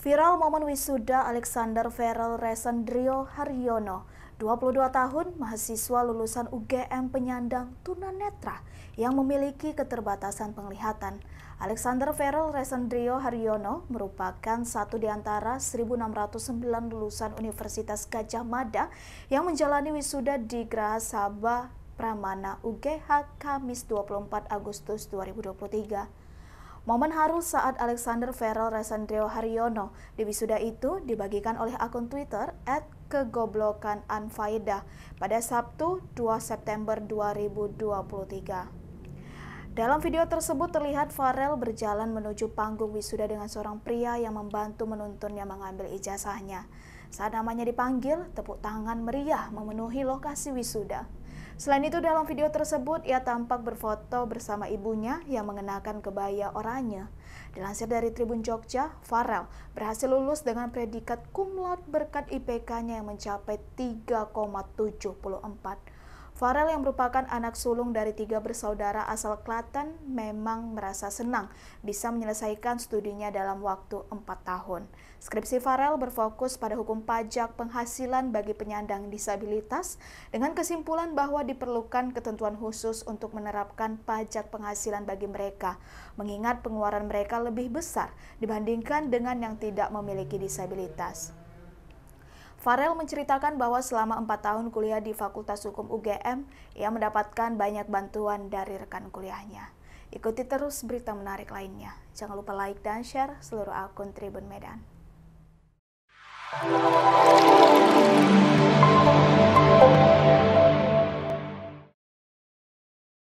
Viral momen wisuda Alexander Ferrell Resendrio Haryono, 22 tahun, mahasiswa lulusan UGM penyandang tunanetra yang memiliki keterbatasan penglihatan. Alexander Ferrell Resendrio Haryono merupakan satu di antara 1.609 lulusan Universitas Gajah Mada yang menjalani wisuda di Graha Sabah Pramana UGH Kamis 24 Agustus 2023. Momen haru saat Alexander Ferrell Resendrio Haryono di wisuda itu dibagikan oleh akun Twitter at kegoblokan Anfaida pada Sabtu 2 September 2023. Dalam video tersebut terlihat Farel berjalan menuju panggung wisuda dengan seorang pria yang membantu menuntunnya mengambil ijazahnya. Saat namanya dipanggil, tepuk tangan meriah memenuhi lokasi wisuda. Selain itu dalam video tersebut ia tampak berfoto bersama ibunya yang mengenakan kebaya oranye. Dilansir dari Tribun Jogja, Farel berhasil lulus dengan predikat cum berkat IPK-nya yang mencapai 3,74. Farel yang merupakan anak sulung dari tiga bersaudara asal Klaten memang merasa senang bisa menyelesaikan studinya dalam waktu empat tahun. Skripsi Farel berfokus pada hukum pajak penghasilan bagi penyandang disabilitas dengan kesimpulan bahwa diperlukan ketentuan khusus untuk menerapkan pajak penghasilan bagi mereka, mengingat pengeluaran mereka lebih besar dibandingkan dengan yang tidak memiliki disabilitas. Farel menceritakan bahwa selama empat tahun kuliah di Fakultas Hukum UGM, ia mendapatkan banyak bantuan dari rekan kuliahnya. Ikuti terus berita menarik lainnya. Jangan lupa like dan share seluruh akun Tribun Medan.